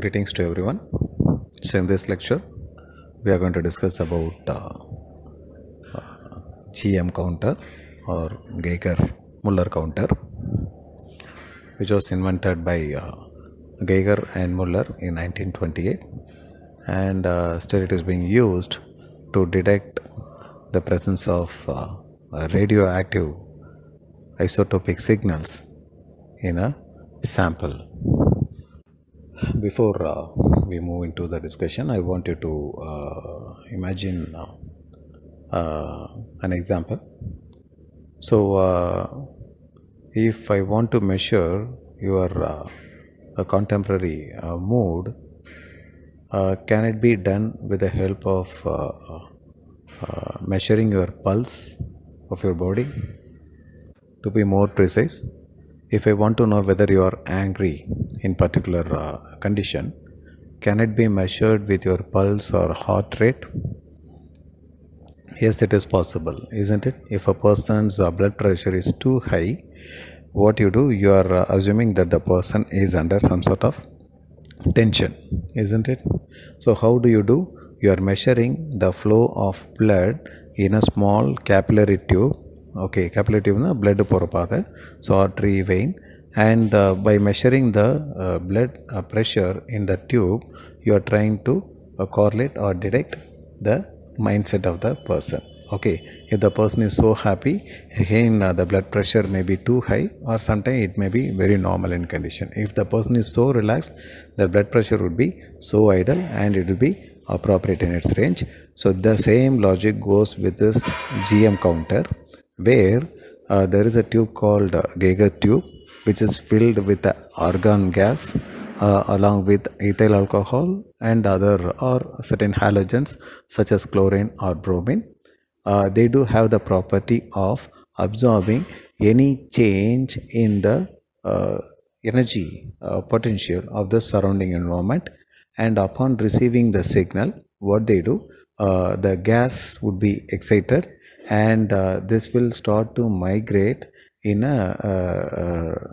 greetings to everyone so in this lecture we are going to discuss about uh, uh, gm counter or geiger muller counter which was invented by uh, geiger and muller in 1928 and uh, still it is being used to detect the presence of uh, radioactive isotopic signals in a sample before uh, we move into the discussion, I want you to uh, imagine uh, uh an example. So, uh, if I want to measure your uh, contemporary mood, can it be done with the help of measuring your pulse of your body? To be more precise, if I want to know whether you are angry in particular uh, condition, can it be measured with your pulse or heart rate? Yes, it is possible, isn't it? If a person's uh, blood pressure is too high, what you do, you are uh, assuming that the person is under some sort of tension, isn't it? So, how do you do? You are measuring the flow of blood in a small capillary tube okay capillarity blood pore path, so artery, vein, and uh, by measuring the uh, blood uh, pressure in the tube you are trying to uh, correlate or detect the mindset of the person okay if the person is so happy again uh, the blood pressure may be too high or sometimes it may be very normal in condition if the person is so relaxed the blood pressure would be so idle and it will be appropriate in its range so the same logic goes with this gm counter where uh, there is a tube called uh, Geiger tube which is filled with argon gas uh, along with ethyl alcohol and other or certain halogens such as chlorine or bromine. Uh, they do have the property of absorbing any change in the uh, energy uh, potential of the surrounding environment and upon receiving the signal what they do uh, the gas would be excited and uh, this will start to migrate in a,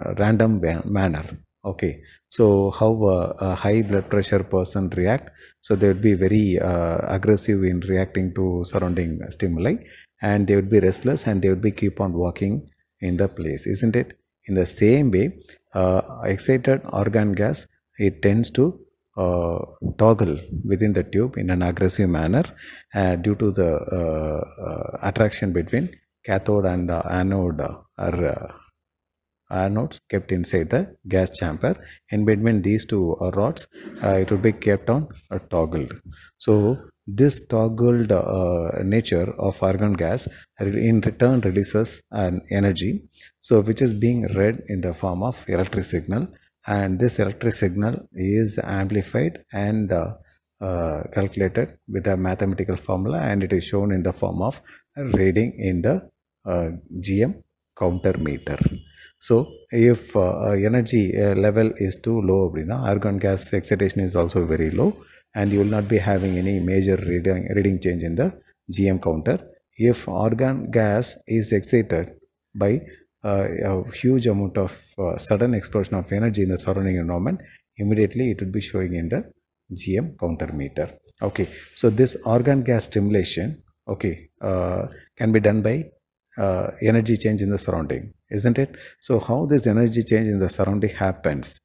a, a random manner okay so how a, a, high blood pressure person react so they would be very uh, aggressive in reacting to surrounding stimuli and they would be restless and they would be keep on walking in the place isn't it in the same way uh, excited organ gas it tends to uh, toggle within the tube in an aggressive manner uh, due to the uh, uh, attraction between cathode and uh, anode are uh, anodes kept inside the gas chamber in between these two rods uh, it will be kept on toggled so this toggled uh, nature of argon gas in return releases an energy so which is being read in the form of electric signal and this electric signal is amplified and uh, uh, calculated with a mathematical formula and it is shown in the form of reading in the uh, GM counter meter. So, if uh, energy uh, level is too low, argon gas excitation is also very low and you will not be having any major reading, reading change in the GM counter. If argon gas is excited by uh, a huge amount of sudden explosion of energy in the surrounding environment, immediately it would be showing in the gm counter meter okay so this organ gas stimulation okay uh, can be done by uh, energy change in the surrounding isn't it so how this energy change in the surrounding happens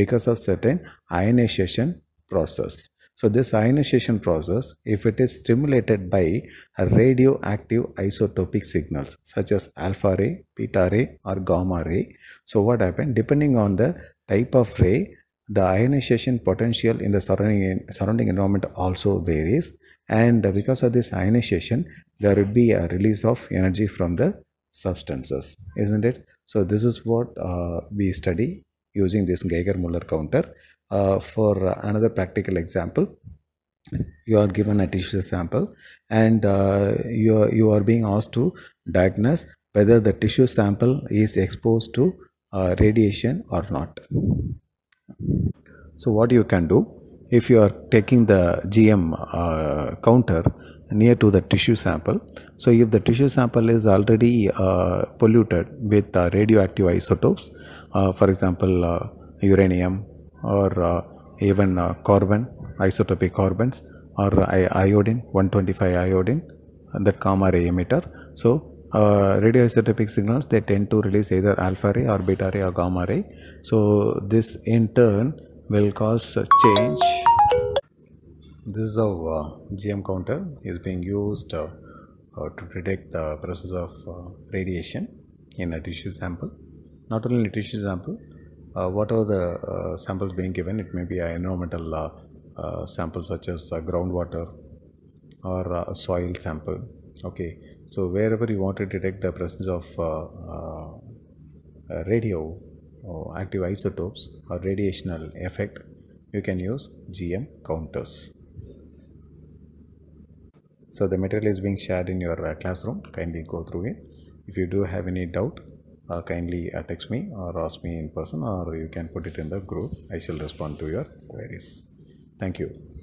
because of certain ionization process so this ionization process, if it is stimulated by radioactive isotopic signals such as alpha ray, beta ray or gamma ray, so what happens depending on the type of ray, the ionization potential in the surrounding, surrounding environment also varies and because of this ionization there would be a release of energy from the substances isn't it so this is what uh, we study using this Geiger-Müller counter uh, for another practical example you are given a tissue sample and uh, you, are, you are being asked to diagnose whether the tissue sample is exposed to uh, radiation or not so what you can do, if you are taking the GM uh, counter near to the tissue sample, so if the tissue sample is already uh, polluted with uh, radioactive isotopes, uh, for example uh, uranium or uh, even carbon, isotopic carbons or iodine, 125 iodine, that gamma ray emitter. So uh, radioisotopic signals they tend to release either alpha ray or beta ray or gamma ray so this in turn will cause change this is how uh, gm counter is being used uh, uh to detect the process of uh, radiation in a tissue sample not only a tissue sample whatever the samples being given it may be an environmental sample such as groundwater or soil sample okay so wherever you want to detect the presence of uh, uh, uh, radio or active isotopes or radiational effect, you can use GM counters. So the material is being shared in your classroom. Kindly go through it. If you do have any doubt, uh, kindly text me or ask me in person or you can put it in the group. I shall respond to your queries. Thank you.